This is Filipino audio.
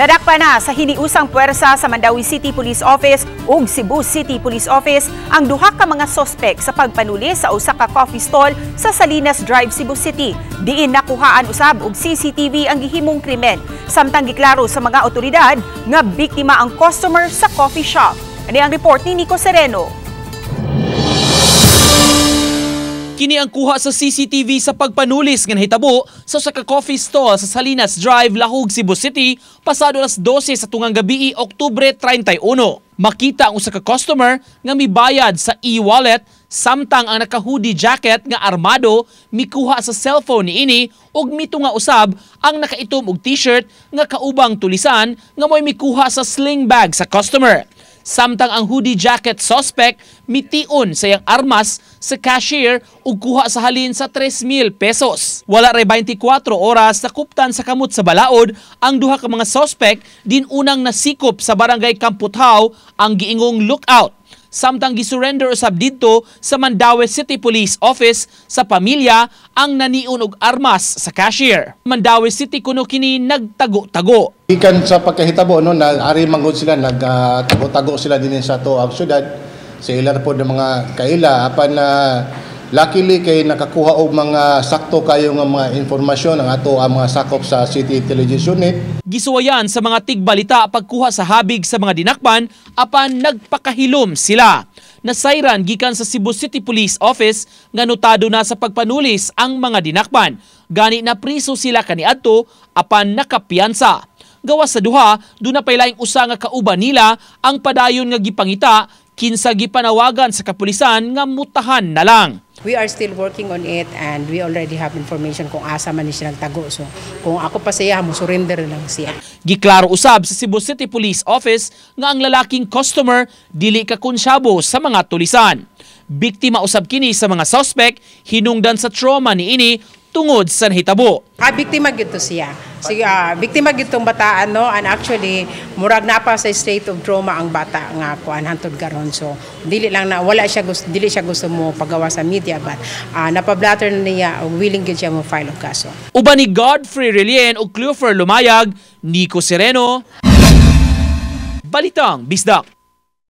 Nadakpa na sa hiniusang puwersa sa Mandawi City Police Office ug Cebu City Police Office ang duha ka mga sospek sa pagpanuli sa usa ka coffee stall sa Salinas Drive, Cebu City. Diin nakuhaan usab og CCTV ang gihimong krimen samtang giklaro sa mga otoridad nga biktima ang customer sa coffee shop. Ani ang report ni Nico Sereno. kini ang kuha sa CCTV sa pagpanulis nga hitabo sa usa coffee stall sa Salinas Drive, Lahog, Cebu City pasado alas 12 sa tungang gabi, Oktubre 31. Makita ang usa ka customer nga mibayad sa e-wallet samtang ang naka-hoodie jacket nga armado mikuha sa cellphone ni ini ug mito nga usab ang nakaitom og t-shirt nga kaubang tulisan nga moy mikuha sa sling bag sa customer samtang ang hoodie jacket suspect mitiun sa iyang armas sa cashier ug kuha sa halin sa 3,000 pesos. Wala ray 24 oras sa kuptan sa kamot sa balaod ang duha ka mga suspect din unang nasikop sa barangay Kamputhaw ang giingong lookout samtang gisurrender usab dito sa Mandaue City Police Office sa pamilya ang naniun og armas sa cashier. Mandaue City kuno kini nagtago-tago. Ikan sa pagkahitabo no na ari manggod sila nagtago-tago uh, sila dinhi sa to ang syudad sa ilar po ng mga kaila apan na uh, Luckily kay nakakuha og mga sakto kayo nga mga informasyon ang ato ang mga sakop sa City Intelligence eh. Unit. Gisuwayan sa mga tigbalita pagkuha sa habig sa mga dinakpan apan nagpakahilom sila. Nasayran gikan sa Cebu City Police Office nga notado na sa pagpanulis ang mga dinakpan. Gani na priso sila kaniadto apan nakapiyansa. Gawas sa duha, do na pay laing usa nga kauban nila ang padayon nga gipangita kinsa gipanawagan sa kapulisan nga mutahan na lang. We are still working on it and we already have information kung asa man ni siya nagtago. So kung ako pa siya, mo surrender lang siya. Giklaro usab sa Cebu City Police Office nga ang lalaking customer dili ka kunsyabo sa mga tulisan. Biktima usab kini sa mga suspect hinungdan sa trauma ni ini tungod sa nahitabo. Ah, biktima gito siya. Sige, ah, biktima gitong bata ano and actually murag na pa sa state of trauma ang bata nga kuan hantod karon so dili lang na wala siya gusto dili siya gusto mo pagawa sa media but ah, napablatter na niya willing gid siya mo file og kaso. Uban ni Godfrey Relien ug Cleofer Lumayag, Nico Sereno. Balitang Bisdak.